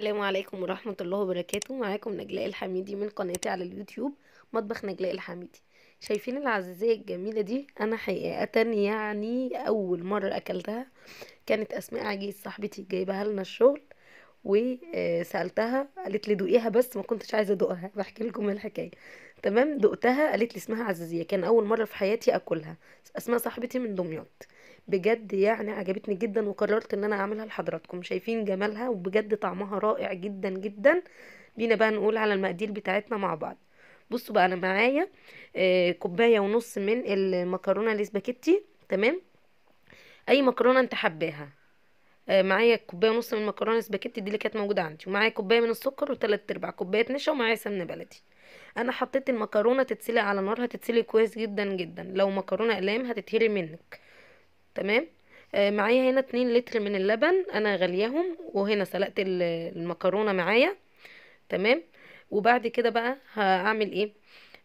السلام عليكم ورحمة الله وبركاته معاكم نجلاء الحميدي من قناتي على اليوتيوب مطبخ نجلاء الحميدي شايفين العزيزية الجميلة دي أنا حقيقة يعني أول مرة أكلتها كانت أسماء عجيز صاحبتي جايبها لنا الشغل وسألتها قالت لي دوقيها بس ما كنتش عايزة أدوقها بحكي لكم الحكاية تمام دقتها قالت لي اسمها عزيزية كان أول مرة في حياتي أكلها أسماء صاحبتي من دمياط بجد يعني عجبتني جدا وقررت ان انا اعملها لحضراتكم شايفين جمالها وبجد طعمها رائع جدا جدا بينا بقى نقول على المقادير بتاعتنا مع بعض بصوا بقى انا معايا آه، كوبايه ونص من المكرونه الاسباجيتي تمام اي مكرونه انت حباها آه، معايا كوبايه ونص من المكرونه الاسباجيتي دي اللي كانت موجوده عندي ومعايا كوبايه من السكر وتلات ارباع كوبايه نشا ومعايا سمنه بلدي انا حطيت المكرونه تتسلق على نار هتتسلق كويس جدا جدا لو مكرونه اقلام هتتهري منك تمام آه معايا هنا اتنين لتر من اللبن انا غلياهم وهنا سلقت المكرونه معايا تمام وبعد كده بقى هعمل ايه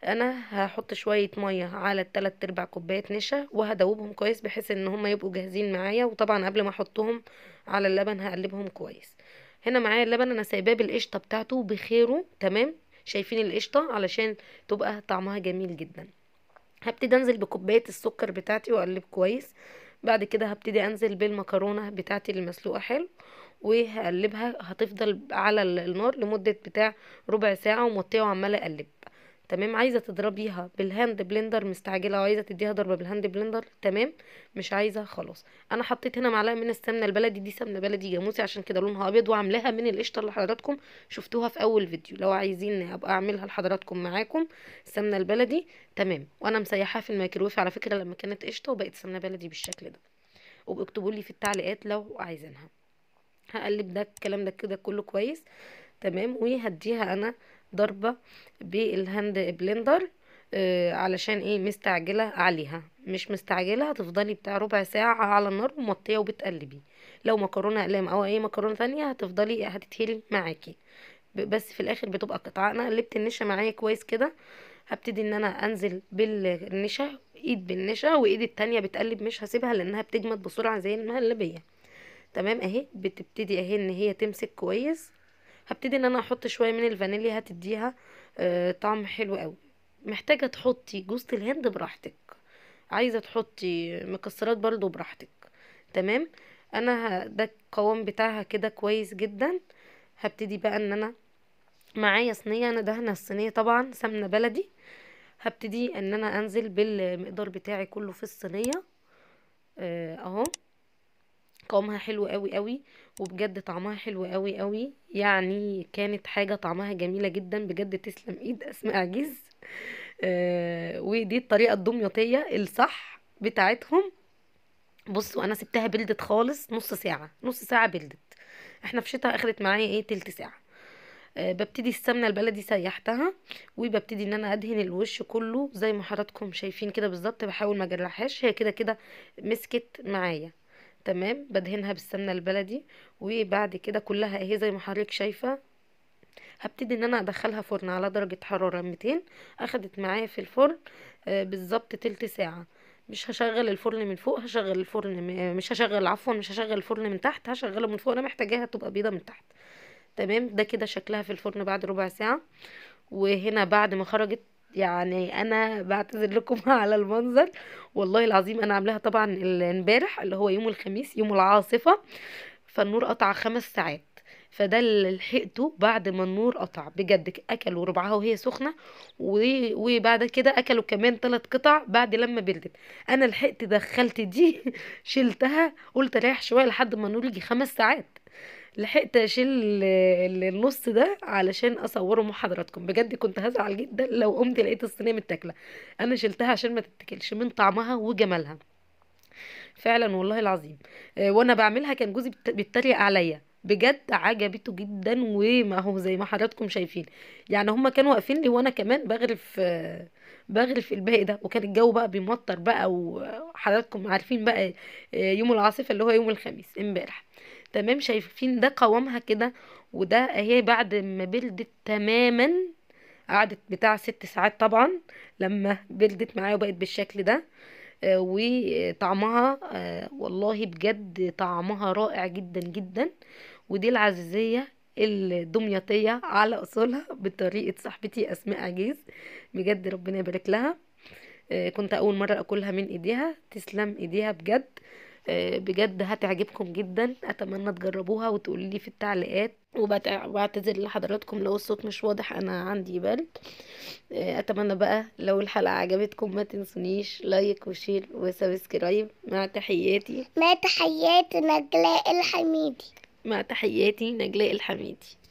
انا هحط شويه ميه على التلات ارباع كوبايه نشا وهدوبهم كويس بحيث ان هما يبقوا جاهزين معايا وطبعا قبل ما احطهم على اللبن هقلبهم كويس هنا معايا اللبن انا سايباه بالقشطه بتاعته بخيره تمام شايفين القشطه علشان تبقى طعمها جميل جدا هبتدي انزل بكوبايه السكر بتاعتي واقلب كويس بعد كده هبتدي انزل بالمكرونه بتاعتي المسلوقه حلو وهقلبها هتفضل على النار لمده بتاع ربع ساعه ومطيه وعماله اقلب تمام عايزه تضربيها بالهاند بلندر مستعجله وعايزه تديها ضربه بالهاند بلندر تمام مش عايزه خلاص انا حطيت هنا معلقه من السمنه البلدي دي سمنه بلدي جاموسي عشان كده لونها ابيض وعاملاها من القشطه اللي حضراتكم شفتوها في اول فيديو لو عايزين ابقى اعملها لحضراتكم معاكم السمنه البلدي تمام وانا مسيحاها في الميكروويف على فكره لما كانت قشطه وبقت سمنه بلدي بالشكل ده واكتبوا لي في التعليقات لو عايزينها هقلب ده الكلام ده كده كله كويس تمام وهديها انا ضربة بالهاند بلندر آه علشان ايه مستعجلة عليها مش مستعجلة هتفضلي بتاع ربع ساعة على النار ومطية وبتقلبي لو مكرونة اقلام او اي مكرونة ثانية هتفضلي هتتهري معاكي بس في الاخر بتبقى قطعة انا قلبت النشا معايا كويس كده هبتدي ان انا انزل بالنشا ايد بالنشا وايد التانية بتقلب مش هسيبها لانها بتجمد بسرعة زي المهلبية تمام اهي بتبتدي اهي ان هي تمسك كويس هبتدي ان انا احط شويه من الفانيليا هتديها آه، طعم حلو قوي محتاجه تحطي جوزة الهند براحتك عايزه تحطي مكسرات برضو براحتك تمام انا ده القوام بتاعها كده كويس جدا هبتدي بقى ان انا معايا صينيه انا دهنه الصينيه طبعا سمنه بلدي هبتدي ان انا انزل بالمقدار بتاعي كله في الصينيه آه، اهو قوامها حلو قوي قوي وبجد طعمها حلو قوي قوي يعني كانت حاجة طعمها جميلة جدا بجد تسلم ايد اسماء عجيز آه، ودي الطريقة الدمياطية الصح بتاعتهم بصوا انا سبتها بلدت خالص نص ساعة نص ساعة بلدت احنا في شتاء اخدت معايا ايه تلت ساعة آه، ببتدي السمنه البلدي سيحتها وببتدي ان انا ادهن الوش كله زي ما حضراتكم شايفين كده بالظبط بحاول ما اجرحهاش هي كده كده مسكت معايا تمام بدهنها بالسمنه البلدي وبعد كده كلها اهي زي ما حضرتك شايفه هبتدي ان انا ادخلها فرن على درجه حراره 200 اخدت معايا في الفرن آه، بالظبط تلت ساعه مش هشغل الفرن من فوق هشغل الفرن آه، مش هشغل عفوا مش هشغل الفرن من تحت هشغله من فوق انا محتاجاها تبقى بيضه من تحت تمام ده كده شكلها في الفرن بعد ربع ساعه وهنا بعد ما خرجت يعني انا بعتذر لكم على المنظر والله العظيم انا عاملاها طبعا امبارح اللي هو يوم الخميس يوم العاصفه فالنور قطع خمس ساعات فده اللي لحقته بعد ما النور قطع بجد اكلوا ربعها وهي سخنه وبعد كده اكلوا كمان ثلاث قطع بعد لما بردت انا لحقت دخلت دي شلتها قلت رايح شويه لحد ما النور يجي خمس ساعات لحقت اشيل النص ده علشان اصوره مع حضراتكم بجد كنت هزعل جدا لو قمت لقيت الصينيه متاكله انا شلتها عشان ما تتكلش من طعمها وجمالها فعلا والله العظيم آه، وانا بعملها كان جوزي بيتريق عليا بجد عجبته جدا وما هو زي ما حضراتكم شايفين يعني هما كانوا واقفين لي وانا كمان بغرف بغرف الباقي ده وكان الجو بقى بيمطر بقى وحضراتكم عارفين بقى آه، يوم العاصفه اللي هو يوم الخميس امبارح تمام شايفين ده قوامها كده وده اهي بعد ما بلدت تماما قعدت بتاع ست ساعات طبعا لما بلدت معايا وبقت بالشكل ده آه، وطعمها آه، والله بجد طعمها رائع جدا جدا ودي العزيزية الدمياطية على أصولها بطريقة صاحبتي أسماء عجيز بجد ربنا يبارك لها آه، كنت أول مرة أكلها من إيديها تسلم إيديها بجد آه، بجد هتعجبكم جدا اتمنى تجربوها وتقولي لي في التعليقات وبعتذر لحضراتكم لو الصوت مش واضح انا عندي برد آه، اتمنى بقى لو الحلقه عجبتكم ما تنسونيش لايك وشير وسبسكرايب مع تحياتي مع تحياتي نجلاء الحميدي مع تحياتي نجلاء الحميدي